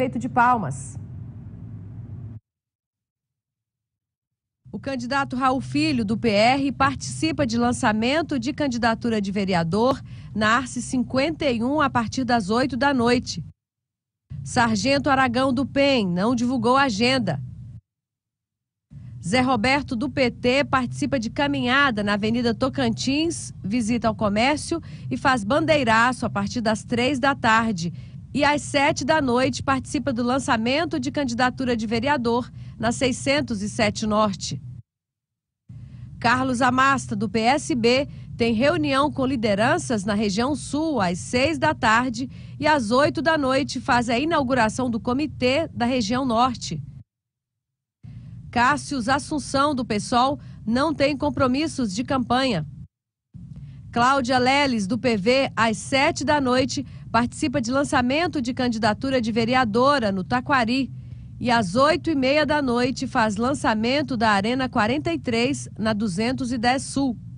Feito de palmas. O candidato Raul Filho, do PR, participa de lançamento de candidatura de vereador na Arce 51 a partir das 8 da noite. Sargento Aragão do PEN não divulgou a agenda. Zé Roberto do PT participa de caminhada na Avenida Tocantins, visita ao comércio e faz bandeiraço a partir das três da tarde e às sete da noite participa do lançamento de candidatura de vereador na 607 Norte. Carlos Amasta, do PSB, tem reunião com lideranças na região sul às seis da tarde e às oito da noite faz a inauguração do comitê da região norte. Cássio Assunção, do PSOL, não tem compromissos de campanha. Cláudia Leles, do PV, às sete da noite, participa de lançamento de candidatura de vereadora no Taquari. E às 8h30 da noite faz lançamento da Arena 43, na 210 Sul.